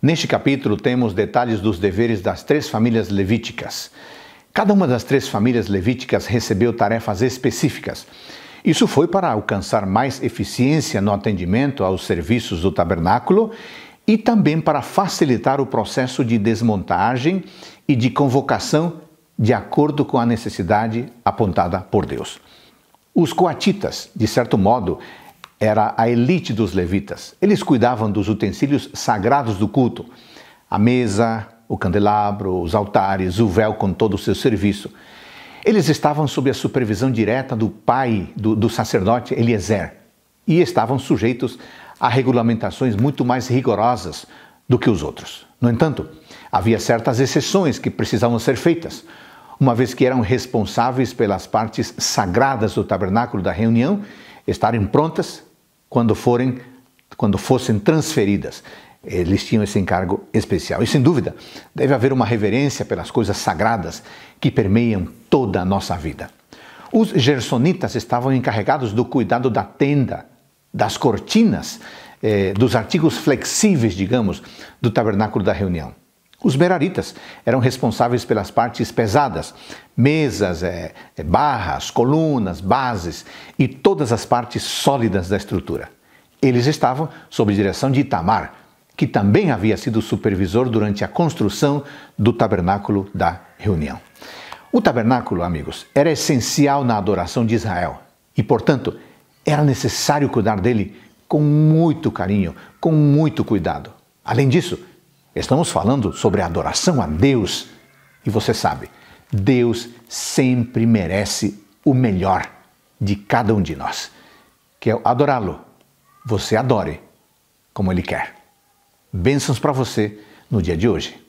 Neste capítulo temos detalhes dos deveres das três famílias levíticas. Cada uma das três famílias levíticas recebeu tarefas específicas. Isso foi para alcançar mais eficiência no atendimento aos serviços do tabernáculo e também para facilitar o processo de desmontagem e de convocação de acordo com a necessidade apontada por Deus. Os coatitas, de certo modo, era a elite dos levitas. Eles cuidavam dos utensílios sagrados do culto, a mesa, o candelabro, os altares, o véu com todo o seu serviço. Eles estavam sob a supervisão direta do pai do, do sacerdote Eliezer e estavam sujeitos a regulamentações muito mais rigorosas do que os outros. No entanto, havia certas exceções que precisavam ser feitas, uma vez que eram responsáveis pelas partes sagradas do tabernáculo da reunião estarem prontas quando forem quando fossem transferidas. Eles tinham esse encargo especial. E sem dúvida, deve haver uma reverência pelas coisas sagradas que permeiam toda a nossa vida. Os gersonitas estavam encarregados do cuidado da tenda, das cortinas, eh, dos artigos flexíveis, digamos, do tabernáculo da reunião. Os beraritas eram responsáveis pelas partes pesadas, mesas, é, barras, colunas, bases e todas as partes sólidas da estrutura. Eles estavam sob direção de Itamar, que também havia sido supervisor durante a construção do tabernáculo da reunião. O tabernáculo, amigos, era essencial na adoração de Israel e, portanto, era necessário cuidar dele com muito carinho, com muito cuidado. Além disso, Estamos falando sobre adoração a Deus e você sabe, Deus sempre merece o melhor de cada um de nós, que é adorá-lo. Você adore como Ele quer. Bênçãos para você no dia de hoje.